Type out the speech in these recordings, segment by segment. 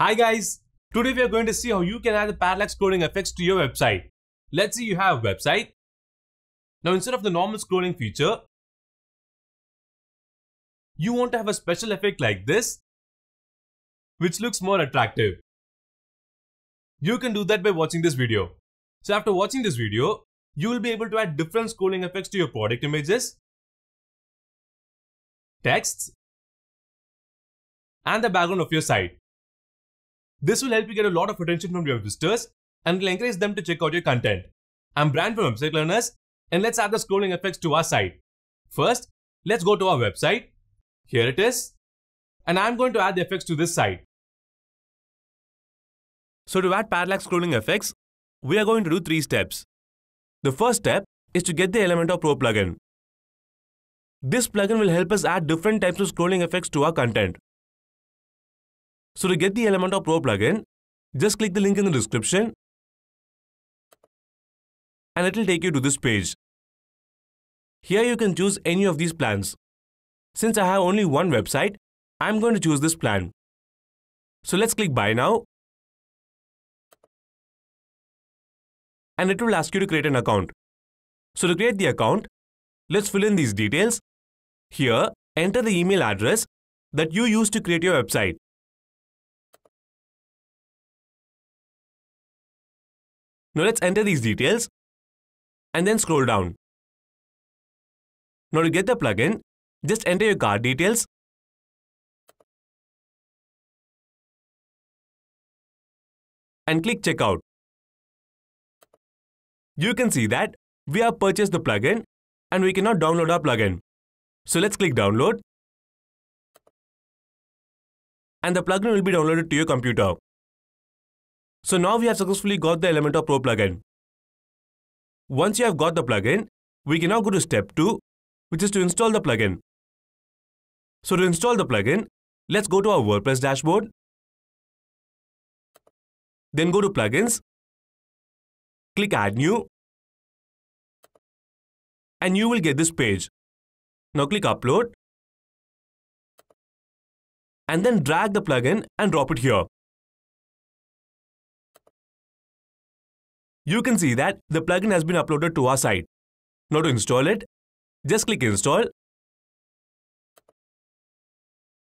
Hi guys, today we are going to see how you can add the parallax scrolling effects to your website. Let's say you have a website. Now instead of the normal scrolling feature, you want to have a special effect like this, which looks more attractive. You can do that by watching this video. So after watching this video, you will be able to add different scrolling effects to your product images, texts, and the background of your site. This will help you get a lot of attention from your visitors and will encourage them to check out your content. I'm Brand from Website Learners and let's add the scrolling effects to our site. First, let's go to our website. Here it is. And I'm going to add the effects to this site. So to add parallax scrolling effects, we are going to do three steps. The first step is to get the Elementor Pro plugin. This plugin will help us add different types of scrolling effects to our content. So to get the Elementor Pro plugin, just click the link in the description and it will take you to this page. Here you can choose any of these plans. Since I have only one website, I'm going to choose this plan. So let's click buy now. And it will ask you to create an account. So to create the account, let's fill in these details. Here, enter the email address that you used to create your website. Now let's enter these details and then scroll down. Now to get the plugin, just enter your card details. And click checkout. You can see that we have purchased the plugin and we cannot download our plugin. So let's click download. And the plugin will be downloaded to your computer. So now we have successfully got the Elementor Pro plugin. Once you have got the plugin, we can now go to step 2, which is to install the plugin. So to install the plugin, let's go to our WordPress dashboard. Then go to Plugins, click Add New, and you will get this page. Now click Upload, and then drag the plugin and drop it here. You can see that the plugin has been uploaded to our site. Now to install it, just click install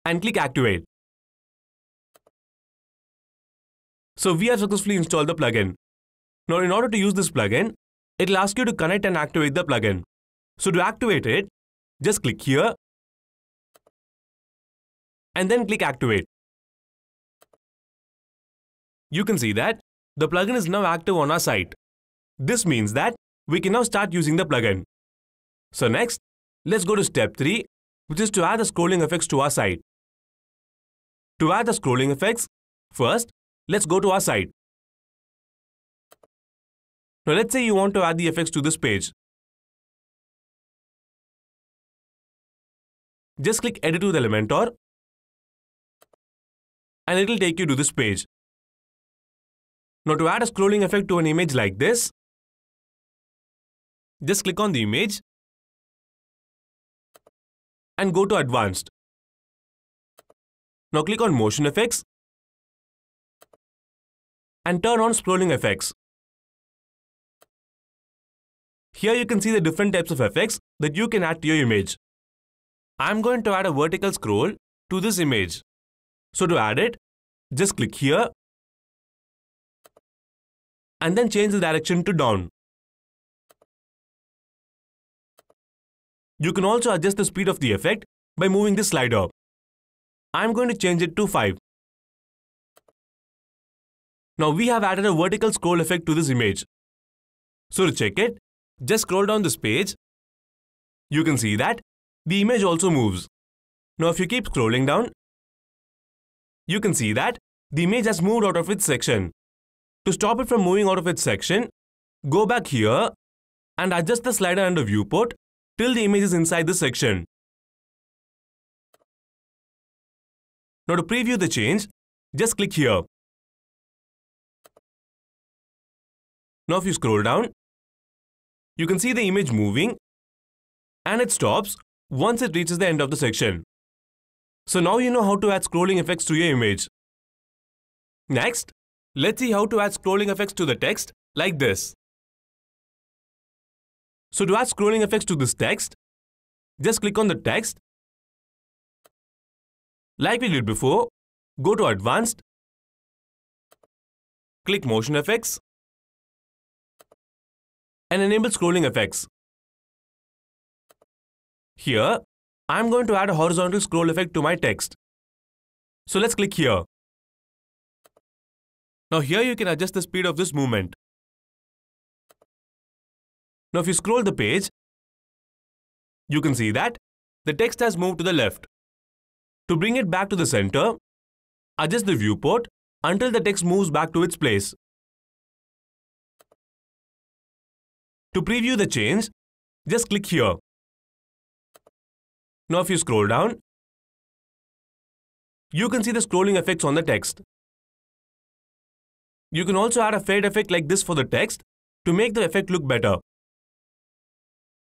and click activate. So we have successfully installed the plugin. Now in order to use this plugin, it'll ask you to connect and activate the plugin. So to activate it, just click here and then click activate. You can see that the plugin is now active on our site. This means that we can now start using the plugin. So next, let's go to step 3, which is to add the scrolling effects to our site. To add the scrolling effects, first, let's go to our site. Now let's say you want to add the effects to this page. Just click edit with Elementor and it'll take you to this page. Now to add a scrolling effect to an image like this, just click on the image and go to advanced. Now click on motion effects and turn on scrolling effects. Here you can see the different types of effects that you can add to your image. I'm going to add a vertical scroll to this image. So to add it, just click here and then change the direction to down. You can also adjust the speed of the effect by moving the slider. I'm going to change it to 5. Now we have added a vertical scroll effect to this image. So to check it, just scroll down this page. You can see that the image also moves. Now if you keep scrolling down, you can see that the image has moved out of its section. To stop it from moving out of its section, go back here and adjust the slider under viewport till the image is inside the section. Now to preview the change, just click here. Now if you scroll down, you can see the image moving and it stops once it reaches the end of the section. So now you know how to add scrolling effects to your image. Next, Let's see how to add scrolling effects to the text like this. So to add scrolling effects to this text, just click on the text. Like we did before, go to Advanced, click Motion Effects and enable scrolling effects. Here, I'm going to add a horizontal scroll effect to my text. So let's click here. Now here you can adjust the speed of this movement. Now if you scroll the page, you can see that the text has moved to the left. To bring it back to the center, adjust the viewport until the text moves back to its place. To preview the change, just click here. Now if you scroll down, you can see the scrolling effects on the text. You can also add a fade effect like this for the text to make the effect look better.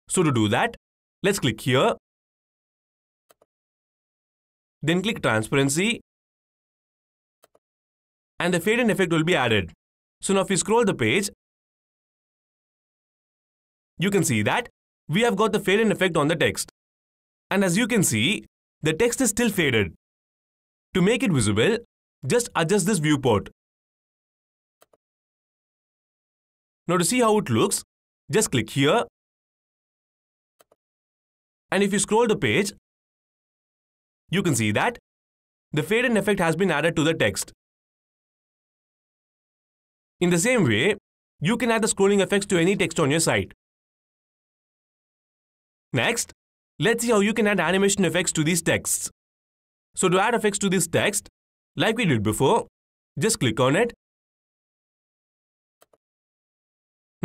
So to do that, let's click here. Then click transparency. And the fade in effect will be added. So now if you scroll the page, you can see that we have got the fade in effect on the text. And as you can see, the text is still faded. To make it visible, just adjust this viewport. Now to see how it looks, just click here. And if you scroll the page, you can see that the fade-in effect has been added to the text. In the same way, you can add the scrolling effects to any text on your site. Next, let's see how you can add animation effects to these texts. So to add effects to this text, like we did before, just click on it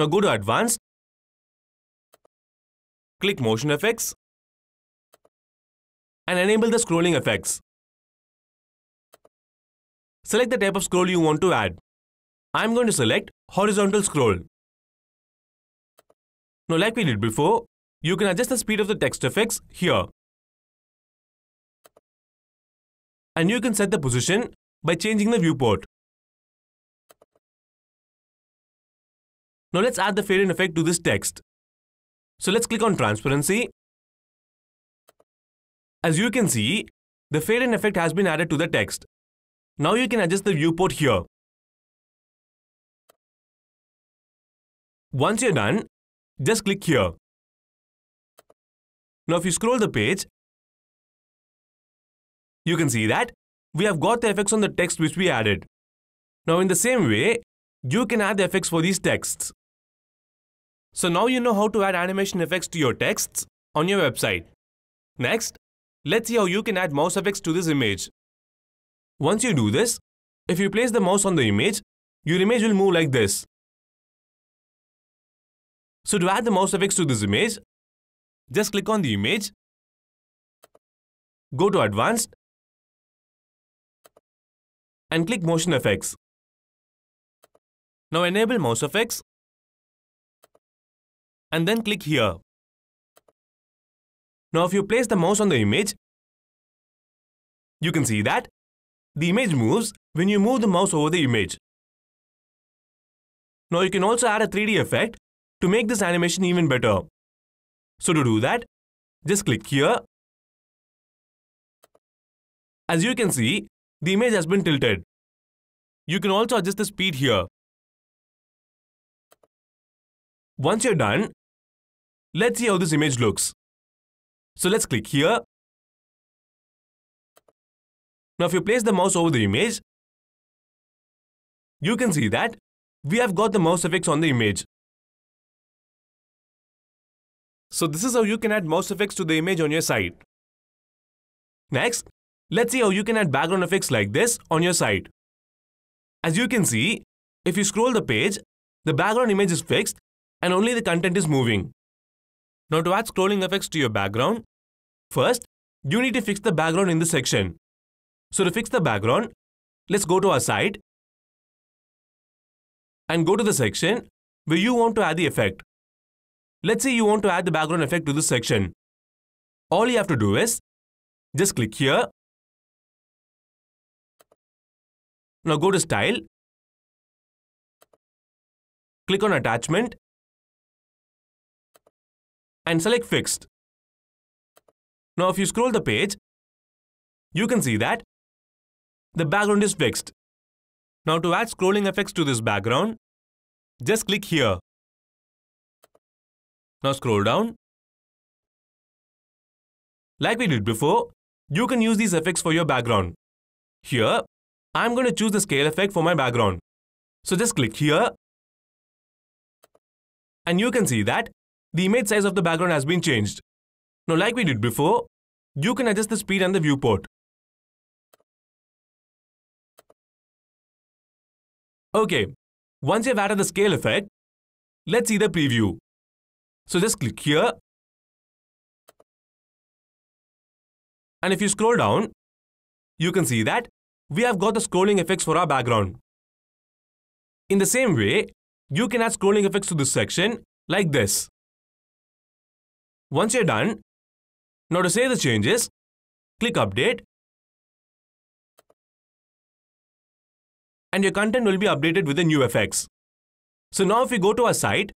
Now go to Advanced. Click Motion Effects and enable the scrolling effects. Select the type of scroll you want to add. I'm going to select horizontal scroll. Now like we did before, you can adjust the speed of the text effects here. And you can set the position by changing the viewport. Now let's add the fade-in effect to this text. So let's click on transparency. As you can see, the fade-in effect has been added to the text. Now you can adjust the viewport here. Once you're done, just click here. Now if you scroll the page, you can see that we have got the effects on the text which we added. Now in the same way, you can add the effects for these texts. So now you know how to add animation effects to your texts on your website. Next, let's see how you can add mouse effects to this image. Once you do this, if you place the mouse on the image, your image will move like this. So to add the mouse effects to this image, just click on the image, go to Advanced, and click Motion Effects. Now enable mouse effects and then click here. Now if you place the mouse on the image, you can see that the image moves when you move the mouse over the image. Now you can also add a 3D effect to make this animation even better. So to do that, just click here. As you can see, the image has been tilted. You can also adjust the speed here. Once you're done, Let's see how this image looks. So let's click here. Now if you place the mouse over the image, you can see that we have got the mouse effects on the image. So this is how you can add mouse effects to the image on your site. Next, let's see how you can add background effects like this on your site. As you can see, if you scroll the page, the background image is fixed and only the content is moving. Now to add scrolling effects to your background, first, you need to fix the background in this section. So to fix the background, let's go to our site and go to the section where you want to add the effect. Let's say you want to add the background effect to this section. All you have to do is just click here. Now go to Style. Click on Attachment and select Fixed. Now if you scroll the page, you can see that the background is fixed. Now to add scrolling effects to this background, just click here. Now scroll down. Like we did before, you can use these effects for your background. Here, I'm going to choose the scale effect for my background. So just click here. And you can see that the image size of the background has been changed. Now like we did before, you can adjust the speed and the viewport. Okay, once you've added the scale effect, let's see the preview. So just click here. And if you scroll down, you can see that we have got the scrolling effects for our background. In the same way, you can add scrolling effects to this section like this. Once you're done, now to save the changes, click Update and your content will be updated with the new effects. So now if we go to our site,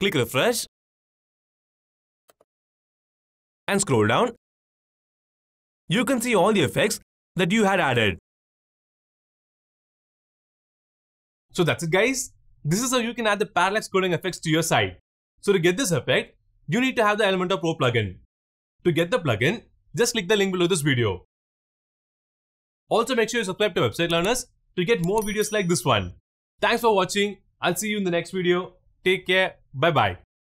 click refresh and scroll down, you can see all the effects that you had added. So that's it guys. This is how you can add the parallax scrolling effects to your site. So to get this effect, you need to have the Elementor Pro plugin. To get the plugin, just click the link below this video. Also make sure you subscribe to Website Learners to get more videos like this one. Thanks for watching. I'll see you in the next video. Take care. Bye bye.